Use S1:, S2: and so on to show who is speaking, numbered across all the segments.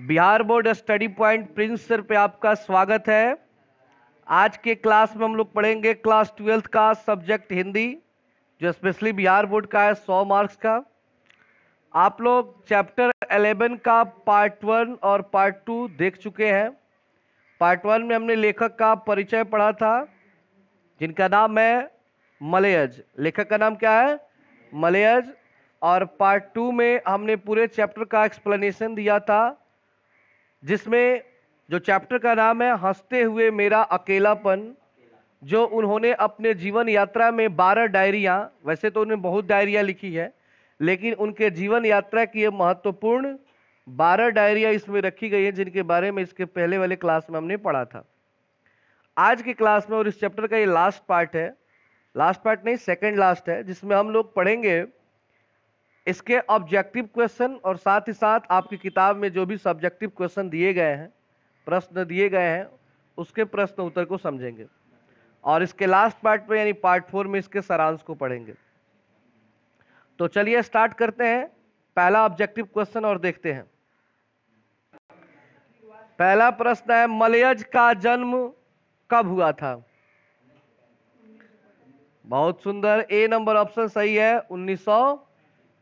S1: Bihar board study point Prince sir पे आपका स्वागत है आज के क्लास में हम लोग पढ़ेंगे क्लास ट्वेल्थ का सब्जेक्ट हिंदी जो स्पेशली बिहार बोर्ड का है सौ मार्क्स का आप लोग चैप्टर एलेवन का पार्ट वन और पार्ट टू देख चुके हैं पार्ट वन में हमने लेखक का परिचय पढ़ा था जिनका नाम है मलयज लेखक का नाम क्या है मलयज और पार्ट टू में हमने पूरे चैप्टर का एक्सप्लेनेशन दिया था जिसमें जो चैप्टर का नाम है हंसते हुए मेरा अकेलापन जो उन्होंने अपने जीवन यात्रा में बारह डायरिया वैसे तो उन्होंने बहुत डायरिया लिखी है लेकिन उनके जीवन यात्रा की ये महत्वपूर्ण बारह डायरिया इसमें रखी गई हैं जिनके बारे में इसके पहले वाले क्लास में हमने पढ़ा था आज के क्लास में और इस चैप्टर का ये लास्ट पार्ट है लास्ट पार्ट नहीं सेकंड लास्ट है जिसमें हम लोग पढ़ेंगे इसके ऑब्जेक्टिव क्वेश्चन और साथ ही साथ आपकी किताब में जो भी सब्जेक्टिव क्वेश्चन दिए गए हैं प्रश्न दिए गए हैं उसके प्रश्न उत्तर को समझेंगे और इसके लास्ट पार्ट में यानी पार्ट फोर में इसके सारांश को पढ़ेंगे तो चलिए स्टार्ट करते हैं पहला ऑब्जेक्टिव क्वेश्चन और देखते हैं पहला प्रश्न है मलयज का जन्म कब हुआ था बहुत सुंदर ए नंबर ऑप्शन सही है उन्नीस सौ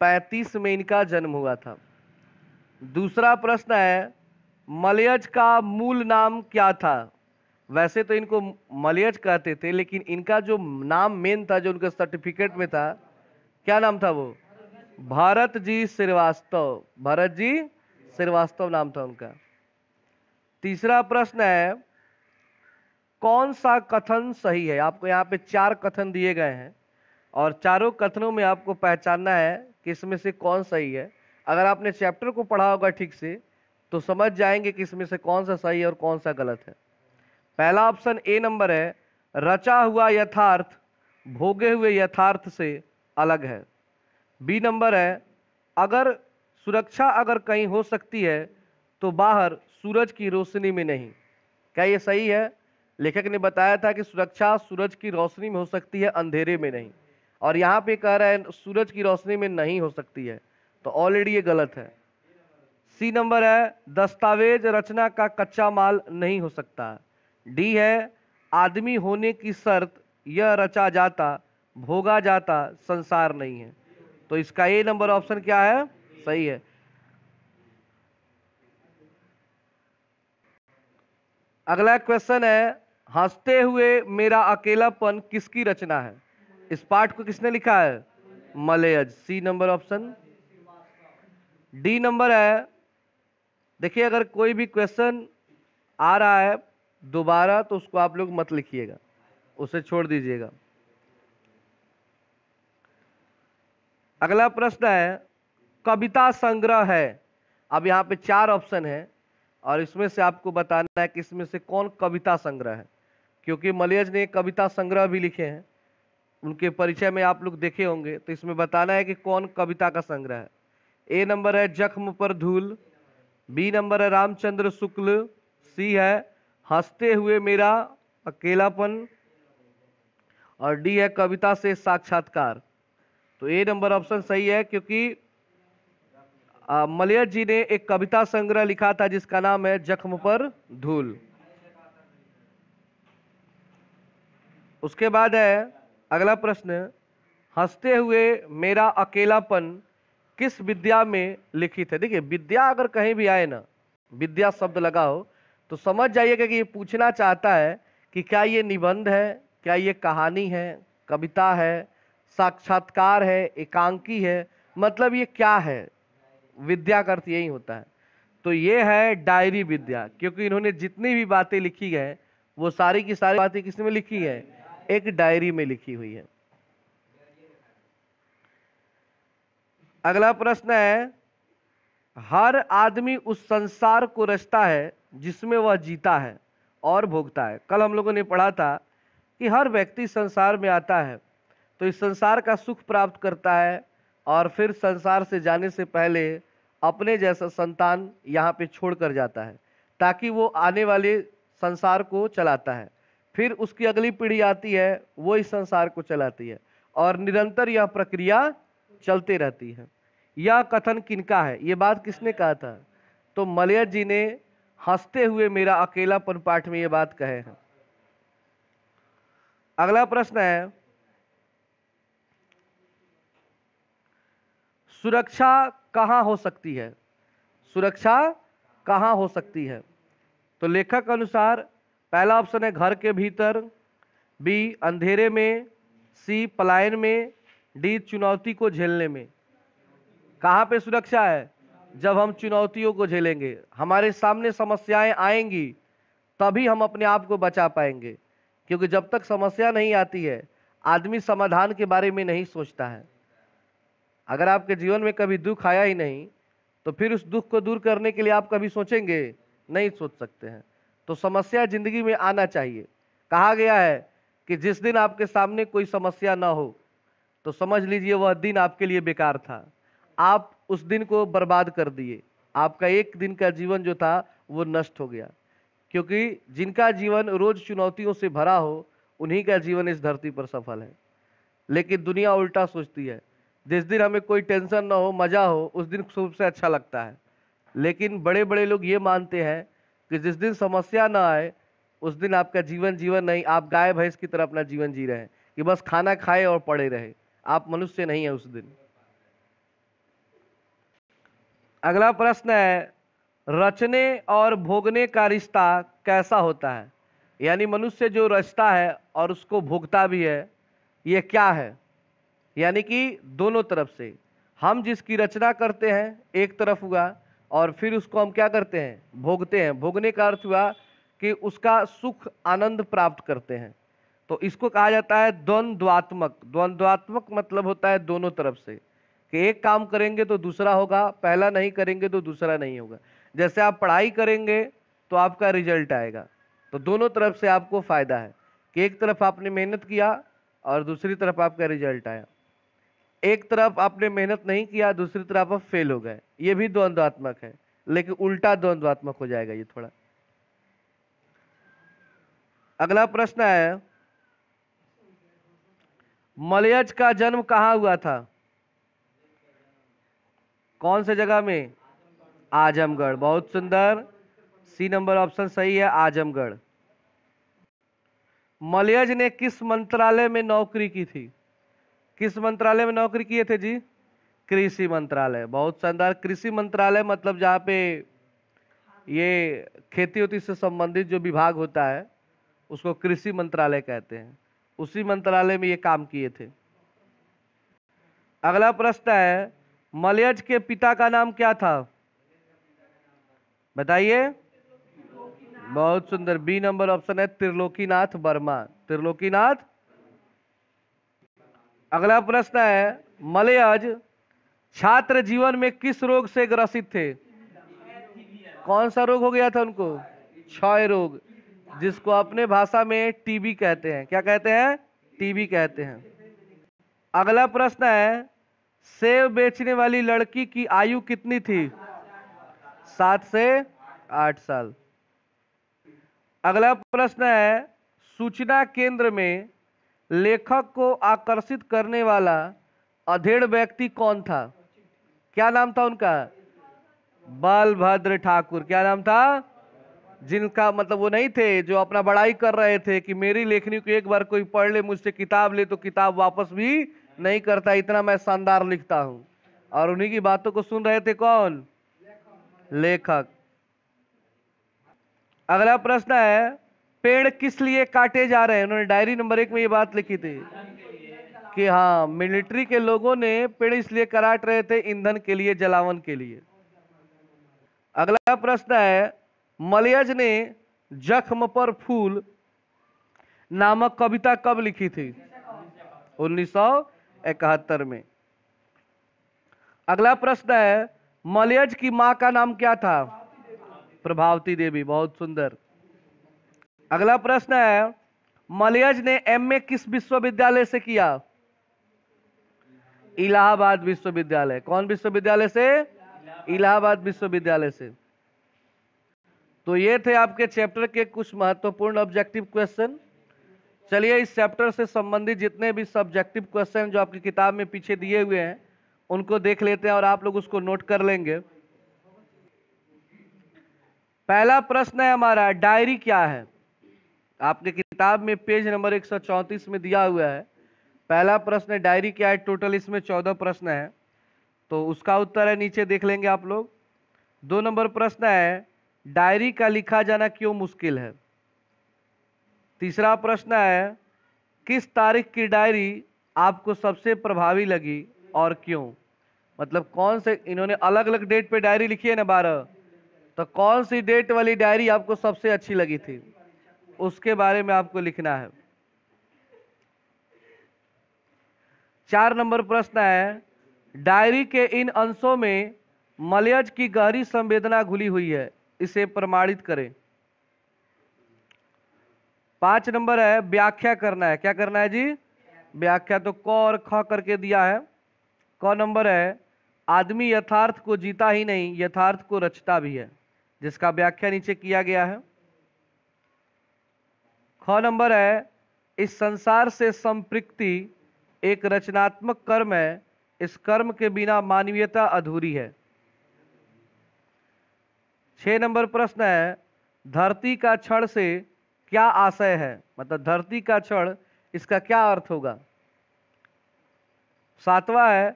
S1: पैंतीस में इनका जन्म हुआ था दूसरा प्रश्न है मलयज का मूल नाम क्या था वैसे तो इनको मलयज कहते थे लेकिन इनका जो नाम मेन था जो उनके सर्टिफिकेट में था क्या नाम था वो भारत जी श्रीवास्तव भरत जी श्रीवास्तव नाम था उनका तीसरा प्रश्न है कौन सा कथन सही है आपको यहाँ पे चार कथन दिए गए हैं और चारों कथनों में आपको पहचानना है कि इसमें से कौन सही है अगर आपने चैप्टर को पढ़ा होगा ठीक से तो समझ जाएंगे कि इसमें से कौन सा सही है और कौन सा गलत है पहला ऑप्शन ए नंबर है रचा हुआ यथार्थ भोगे हुए यथार्थ से अलग है बी नंबर है अगर सुरक्षा अगर कहीं हो सकती है तो बाहर सूरज की रोशनी में नहीं क्या ये सही है लेखक ने बताया था कि सुरक्षा सूरज की रोशनी में हो सकती है अंधेरे में नहीं और यहाँ पे कह रहा है सूरज की रोशनी में नहीं हो सकती है तो ऑलरेडी ये गलत है सी नंबर है दस्तावेज रचना का कच्चा माल नहीं हो सकता डी है आदमी होने की शर्त यह रचा जाता भोगा जाता संसार नहीं है तो इसका ए नंबर ऑप्शन क्या है सही है अगला क्वेश्चन है हंसते हुए मेरा अकेलापन किसकी रचना है इस पार्ट को किसने लिखा है Malayaj C number option D number है देखिए अगर कोई भी क्वेश्चन आ रहा है दोबारा तो उसको आप लोग मत लिखिएगा उसे छोड़ दीजिएगा अगला प्रश्न है कविता संग्रह है अब यहां पे चार ऑप्शन है और इसमें से आपको बताना है कि इसमें से कौन कविता संग्रह है क्योंकि मलियज ने कविता संग्रह भी लिखे हैं उनके परिचय में आप लोग देखे होंगे तो इसमें बताना है कि कौन कविता का संग्रह है ए नंबर है जख्म पर धूल बी नंबर है रामचंद्र शुक्ल सी है हंसते हुए मेरा अकेलापन और डी है कविता से साक्षात्कार तो ए नंबर ऑप्शन सही है क्योंकि मलयर जी ने एक कविता संग्रह लिखा था जिसका नाम है जख्म पर धूल उसके बाद है अगला प्रश्न हंसते हुए मेरा अकेलापन किस विद्या में लिखित है देखिए विद्या अगर कहीं भी आए ना विद्या शब्द लगा हो तो समझ जाइएगा कि ये पूछना चाहता है कि क्या ये निबंध है क्या ये कहानी है कविता है साक्षात्कार है एकांकी है मतलब ये क्या है विद्या का अर्थ यही होता है तो ये है डायरी विद्या क्योंकि इन्होंने जितनी भी बातें लिखी है वो सारी की सारी बातें में लिखी है एक डायरी में लिखी हुई है अगला प्रश्न है हर आदमी उस संसार को रचता है जिसमें वह जीता है और भोगता है कल हम लोगों ने पढ़ा था कि हर व्यक्ति संसार में आता है तो इस संसार का सुख प्राप्त करता है और फिर संसार से जाने से पहले अपने जैसा संतान यहाँ पे छोड़ कर जाता है ताकि वो आने वाले संसार को चलाता है फिर उसकी अगली पीढ़ी आती है वो इस संसार को चलाती है और निरंतर यह प्रक्रिया चलती रहती है यह कथन किनका है ये बात किसने कहा था तो मलय जी ने हंसते हुए मेरा अकेलापन पाठ में ये बात कहे हैं अगला प्रश्न है सुरक्षा कहाँ हो सकती है सुरक्षा कहाँ हो सकती है तो लेखक अनुसार पहला ऑप्शन है घर के भीतर बी अंधेरे में सी पलायन में डी चुनौती को झेलने में कहाँ पे सुरक्षा है जब हम चुनौतियों को झेलेंगे हमारे सामने समस्याएं आएंगी तभी हम अपने आप को बचा पाएंगे क्योंकि जब तक समस्या नहीं आती है आदमी समाधान के बारे में नहीं सोचता है अगर आपके जीवन में कभी दुख आया ही नहीं तो फिर उस दुख को दूर करने के लिए आप कभी सोचेंगे नहीं सोच सकते हैं तो समस्या जिंदगी में आना चाहिए कहा गया है कि जिस दिन आपके सामने कोई समस्या ना हो तो समझ लीजिए वह दिन आपके लिए बेकार था आप उस दिन को बर्बाद कर दिए आपका एक दिन का जीवन जो था वो नष्ट हो गया क्योंकि जिनका जीवन रोज चुनौतियों से भरा हो उन्हीं का जीवन इस धरती पर सफल है लेकिन दुनिया उल्टा सोचती है जिस दिन हमें कोई टेंशन ना हो मज़ा हो उस दिन सबसे अच्छा लगता है लेकिन बड़े बड़े लोग ये मानते हैं कि जिस दिन समस्या ना आए उस दिन आपका जीवन जीवन नहीं आप गाय भैंस की तरह अपना जीवन जी रहे हैं कि बस खाना खाए और पड़े रहे आप मनुष्य नहीं है उस दिन अगला प्रश्न है रचने और भोगने का रिश्ता कैसा होता है यानी मनुष्य जो रचता है और उसको भोगता भी है ये क्या है यानी कि दोनों तरफ से हम जिसकी रचना करते हैं एक तरफ हुआ और फिर उसको हम क्या करते हैं भोगते हैं भोगने का अर्थ हुआ कि उसका सुख आनंद प्राप्त करते हैं तो इसको कहा जाता है द्वंद्वात्मक द्वंद्वात्मक मतलब होता है दोनों तरफ से कि एक काम करेंगे तो दूसरा होगा पहला नहीं करेंगे तो दूसरा नहीं होगा जैसे आप पढ़ाई करेंगे तो आपका रिजल्ट आएगा तो दोनों तरफ से आपको फायदा है कि एक तरफ आपने मेहनत किया और दूसरी तरफ आपका रिजल्ट आया एक तरफ आपने मेहनत नहीं किया दूसरी तरफ आप फेल हो गए ये भी द्वंद्वात्मक है लेकिन उल्टा द्वंद्वात्मक हो जाएगा ये थोड़ा अगला प्रश्न है मलयज का जन्म कहाँ हुआ था कौन से जगह में आजमगढ़ बहुत सुंदर सी नंबर ऑप्शन सही है आजमगढ़ मलयज ने किस मंत्रालय में नौकरी की थी किस मंत्रालय में नौकरी किए थे जी कृषि मंत्रालय बहुत शानदार कृषि मंत्रालय मतलब जहाँ पे ये खेती उती से संबंधित जो विभाग होता है उसको कृषि मंत्रालय कहते हैं उसी मंत्रालय में ये काम किए थे अगला प्रश्न है मलयज के पिता का नाम क्या था बताइए बहुत सुंदर बी नंबर ऑप्शन है त्रिलोकीनाथ वर्मा त्रिलोकीनाथ अगला प्रश्न है मलयाज छात्र जीवन में किस रोग से ग्रसित थे कौन सा रोग हो गया था उनको क्षय रोग जिसको अपने भाषा में टीबी कहते हैं क्या कहते हैं टीबी कहते हैं अगला प्रश्न है सेब बेचने वाली लड़की की आयु कितनी थी सात से आठ साल अगला प्रश्न है सूचना केंद्र में लेखक को आकर्षित करने वाला अधेड़ व्यक्ति कौन था क्या नाम था उनका बलभद्र ठाकुर क्या नाम था जिनका मतलब वो नहीं थे जो अपना बड़ाई कर रहे थे कि मेरी लेखनी को एक बार कोई पढ़ ले मुझसे किताब ले तो किताब वापस भी नहीं करता इतना मैं शानदार लिखता हूं और उन्हीं की बातों को सुन रहे थे कौन लेखक अगला प्रश्न है पेड़ किस लिए काटे जा रहे हैं उन्होंने डायरी नंबर एक में ये बात लिखी थी कि हाँ मिलिट्री के लोगों ने पेड़ इसलिए कराट रहे थे ईंधन के लिए जलावन के लिए अगला प्रश्न है मलयज ने जख्म पर फूल नामक कविता कब लिखी थी उन्नीस में अगला प्रश्न है मलयज की मां का नाम क्या था प्रभावती देवी बहुत सुंदर अगला प्रश्न है मलयज ने एमए किस विश्वविद्यालय से किया इलाहाबाद विश्वविद्यालय कौन विश्वविद्यालय से इलाहाबाद विश्वविद्यालय से तो ये थे आपके चैप्टर के कुछ महत्वपूर्ण ऑब्जेक्टिव क्वेश्चन चलिए इस चैप्टर से संबंधित जितने भी सब्जेक्टिव क्वेश्चन जो आपकी किताब में पीछे दिए हुए हैं उनको देख लेते हैं और आप लोग उसको नोट कर लेंगे पहला प्रश्न है हमारा डायरी क्या है आपके किताब में पेज नंबर 134 में दिया हुआ है पहला प्रश्न डायरी क्या है टोटल इसमें चौदह प्रश्न है तो उसका उत्तर है नीचे देख लेंगे आप लोग दो नंबर प्रश्न है डायरी का लिखा जाना क्यों मुश्किल है तीसरा प्रश्न है किस तारीख की डायरी आपको सबसे प्रभावी लगी और क्यों मतलब कौन से इन्होंने अलग अलग डेट पे डायरी लिखी है ना बारह तो कौन सी डेट वाली डायरी आपको सबसे अच्छी लगी थी उसके बारे में आपको लिखना है चार नंबर प्रश्न है डायरी के इन अंशों में मलयज की गहरी संवेदना घुली हुई है इसे प्रमाणित करें पांच नंबर है व्याख्या करना है क्या करना है जी व्याख्या तो क और ख करके दिया है क नंबर है आदमी यथार्थ को जीता ही नहीं यथार्थ को रचता भी है जिसका व्याख्या नीचे किया गया है ख नंबर है इस संसार से संप्रीति एक रचनात्मक कर्म है इस कर्म के बिना मानवीयता अधूरी है छ नंबर प्रश्न है धरती का क्षण से क्या आशय है मतलब धरती का क्षण इसका क्या अर्थ होगा सातवा है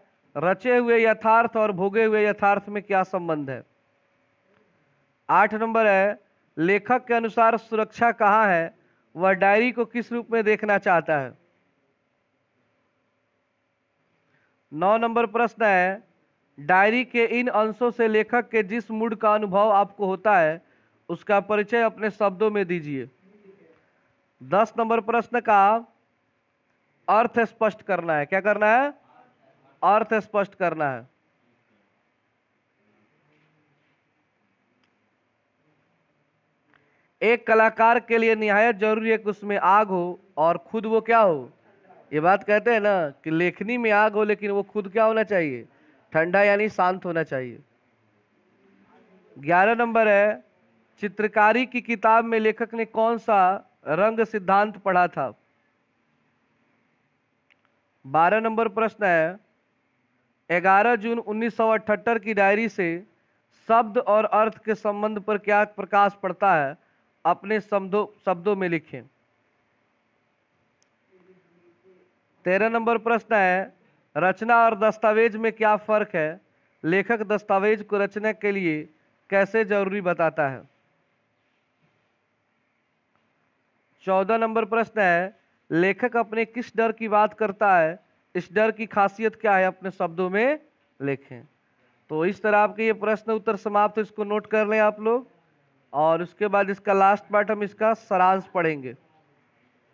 S1: रचे हुए यथार्थ और भोगे हुए यथार्थ में क्या संबंध है आठ नंबर है लेखक के अनुसार सुरक्षा कहाँ है वह डायरी को किस रूप में देखना चाहता है नौ नंबर प्रश्न है डायरी के इन अंशों से लेखक के जिस मूड का अनुभव आपको होता है उसका परिचय अपने शब्दों में दीजिए दस नंबर प्रश्न का अर्थ स्पष्ट करना है क्या करना है अर्थ स्पष्ट करना है एक कलाकार के लिए निहायत जरूरी है कि उसमें आग हो और खुद वो क्या हो ये बात कहते हैं ना कि लेखनी में आग हो लेकिन वो खुद क्या होना चाहिए ठंडा यानी शांत होना चाहिए ग्यारह नंबर है चित्रकारी की किताब में लेखक ने कौन सा रंग सिद्धांत पढ़ा था बारह नंबर प्रश्न है ग्यारह जून उन्नीस की डायरी से शब्द और अर्थ के संबंध पर क्या प्रकाश पड़ता है अपने शब्दों शब्दों में लिखें तेरह नंबर प्रश्न है रचना और दस्तावेज में क्या फर्क है लेखक दस्तावेज को रचना के लिए कैसे जरूरी बताता है चौदह नंबर प्रश्न है लेखक अपने किस डर की बात करता है इस डर की खासियत क्या है अपने शब्दों में लिखें तो इस तरह आपके ये प्रश्न उत्तर समाप्त इसको नोट कर लें आप लोग और उसके बाद इसका लास्ट पार्ट हम इसका सारांश पढ़ेंगे